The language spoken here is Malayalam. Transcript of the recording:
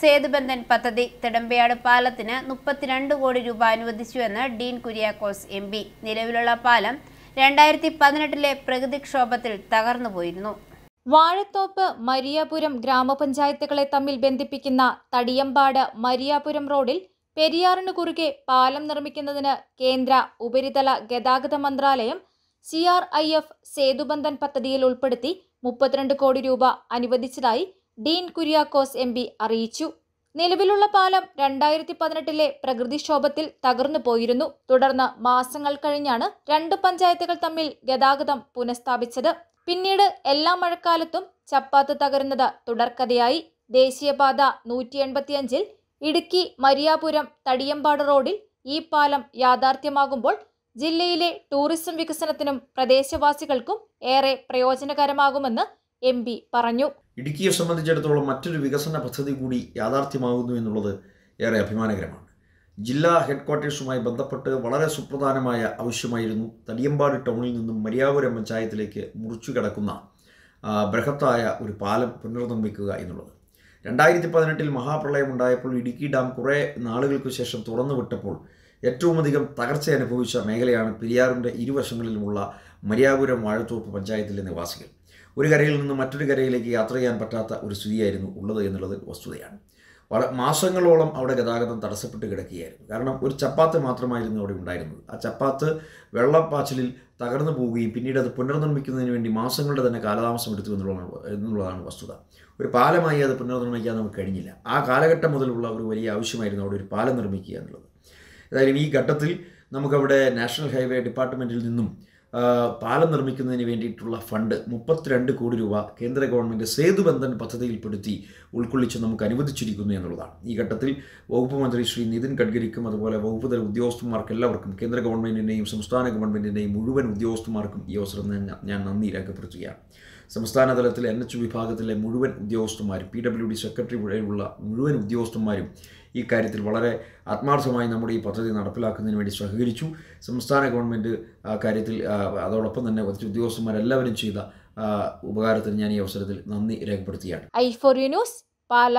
സേതുബന്ധൻ പദ്ധതി തിടമ്പയാട് പാലത്തിന് മുപ്പത്തിരണ്ട് കോടി രൂപ അനുവദിച്ചുവെന്ന് ഡീൻ കുര്യാക്കോസ് എം പി നിലവിലുള്ള പാലം രണ്ടായിരത്തി പതിനെട്ടിലെ പ്രകൃതിക്ഷോഭത്തിൽ തകർന്നുപോയിരുന്നു വാഴത്തോപ്പ് മരിയാപുരം ഗ്രാമപഞ്ചായത്തുകളെ തമ്മിൽ ബന്ധിപ്പിക്കുന്ന തടിയമ്പാട് മരിയാപുരം റോഡിൽ പെരിയാറിനു കുറുകെ പാലം നിർമ്മിക്കുന്നതിന് കേന്ദ്ര ഉപരിതല ഗതാഗത മന്ത്രാലയം C R I F Setubandhan പദ്ധതിയിൽ ഉൾപ്പെടുത്തി മുപ്പത്തിരണ്ട് കോടി രൂപ അനുവദിച്ചതായി ഡീൻ കുര്യാക്കോസ് എം അറിയിച്ചു നിലവിലുള്ള പാലം രണ്ടായിരത്തി പതിനെട്ടിലെ പ്രകൃതിക്ഷോഭത്തിൽ തകർന്നു പോയിരുന്നു തുടർന്ന് മാസങ്ങൾ കഴിഞ്ഞാണ് രണ്ട് പഞ്ചായത്തുകൾ തമ്മിൽ ഗതാഗതം പുനഃസ്ഥാപിച്ചത് പിന്നീട് എല്ലാ മഴക്കാലത്തും ചപ്പാത്ത് തകരുന്നത് തുടർക്കഥയായി ദേശീയപാത നൂറ്റി എൺപത്തിയഞ്ചിൽ ഇടുക്കി മരിയാപുരം തടിയമ്പാട് റോഡിൽ ഈ പാലം യാഥാർത്ഥ്യമാകുമ്പോൾ ജില്ലയിലെ ടൂറിസം വികസനത്തിനും പ്രദേശവാസികൾക്കും ഏറെ പ്രയോജനകരമാകുമെന്ന് എം പറഞ്ഞു ഇടുക്കിയെ സംബന്ധിച്ചിടത്തോളം മറ്റൊരു വികസന പദ്ധതി കൂടി യാഥാർത്ഥ്യമാകുന്നു എന്നുള്ളത് ഏറെ അഭിമാനകരമാണ് ജില്ലാ ഹെഡ്ക്വാർട്ടേഴ്സുമായി ബന്ധപ്പെട്ട് വളരെ സുപ്രധാനമായ ആവശ്യമായിരുന്നു തടിയമ്പാട് ടൗണിൽ നിന്നും മര്യാപുരം പഞ്ചായത്തിലേക്ക് മുറിച്ചു കിടക്കുന്ന ബൃഹത്തായ ഒരു പാലം പുനർനിർമ്മിക്കുക എന്നുള്ളത് രണ്ടായിരത്തി പതിനെട്ടിൽ മഹാപ്രളയം ഉണ്ടായപ്പോൾ ഇടുക്കി ഡാം കുറേ നാളുകൾക്ക് ശേഷം തുറന്നു വിട്ടപ്പോൾ ഏറ്റവും അധികം തകർച്ച അനുഭവിച്ച മേഖലയാണ് പെരിയാറിൻ്റെ ഇരുവശങ്ങളിലുമുള്ള മര്യാപുരം വാഴത്തോപ്പ് പഞ്ചായത്തിലെ നിവാസികൾ ഒരു കരയിൽ നിന്ന് മറ്റൊരു കരയിലേക്ക് യാത്ര ചെയ്യാൻ പറ്റാത്ത ഒരു സ്ഥിതിയായിരുന്നു ഉള്ളത് എന്നുള്ളത് വസ്തുതയാണ് വള മാസങ്ങളോളം അവിടെ ഗതാഗതം തടസ്സപ്പെട്ട് കിടക്കുകയായിരുന്നു കാരണം ഒരു ചപ്പാത്ത് മാത്രമായിരുന്നു അവിടെ ഉണ്ടായിരുന്നത് ആ ചപ്പാത്ത് വെള്ളപ്പാച്ചിലിൽ തകർന്നു പോവുകയും പിന്നീട് അത് പുനർനിർമ്മിക്കുന്നതിന് വേണ്ടി മാസങ്ങളുടെ തന്നെ കാലതാമസം എടുത്തു എന്നുള്ളതാണ് എന്നുള്ളതാണ് വസ്തുത ഒരു പാലമായി അത് പുനർനിർമ്മിക്കാൻ നമുക്ക് കഴിഞ്ഞില്ല ആ കാലഘട്ടം മുതലുള്ള ഒരു വലിയ ആവശ്യമായിരുന്നു അവിടെ ഒരു പാലം നിർമ്മിക്കുക എന്നുള്ളത് ഏതായാലും ഈ ഘട്ടത്തിൽ നമുക്കവിടെ നാഷണൽ ഹൈവേ ഡിപ്പാർട്ട്മെൻറ്റിൽ നിന്നും പാലം നിർമ്മിക്കുന്നതിന് വേണ്ടിയിട്ടുള്ള ഫണ്ട് മുപ്പത്തിരണ്ട് കോടി രൂപ കേന്ദ്ര ഗവൺമെൻറ് സേതുബന്ധൻ പദ്ധതിയിൽപ്പെടുത്തി ഉൾക്കൊള്ളിച്ച് നമുക്ക് അനുവദിച്ചിരിക്കുന്നു എന്നുള്ളതാണ് ഈ ഘട്ടത്തിൽ വകുപ്പ് മന്ത്രി ശ്രീ നിതിൻ ഗഡ്കരിക്കും അതുപോലെ വകുപ്പ് തല ഉദ്യോഗസ്ഥന്മാർക്ക് എല്ലാവർക്കും കേന്ദ്ര ഗവൺമെൻറ്റിൻ്റെയും സംസ്ഥാന ഗവൺമെൻറ്റിൻ്റെയും മുഴുവൻ ഉദ്യോഗസ്ഥന്മാർക്കും ഈ അവസരം ഞാൻ നന്ദി രേഖപ്പെടുത്തുകയാണ് സംസ്ഥാന തലത്തിലെ എൻ എച്ച് വിഭാഗത്തിലെ മുഴുവൻ ഉദ്യോഗസ്ഥന്മാരും പി ഡബ്ല്യു ഡി സെക്രട്ടറി ഉള്ള മുഴുവൻ ഉദ്യോഗസ്ഥന്മാരും ഈ കാര്യത്തിൽ വളരെ ആത്മാർത്ഥമായി നമ്മുടെ ഈ പദ്ധതി നടപ്പിലാക്കുന്നതിന് വേണ്ടി സഹകരിച്ചു സംസ്ഥാന ഗവൺമെൻറ് കാര്യത്തിൽ അതോടൊപ്പം തന്നെ ഉദ്യോഗസ്ഥന്മാരെല്ലാവരും ചെയ്ത ഉപകാരത്തിന് ഞാൻ ഈ അവസരത്തിൽ നന്ദി രേഖപ്പെടുത്തിയാണ് ഐ ഫോർ ന്യൂസ് പാല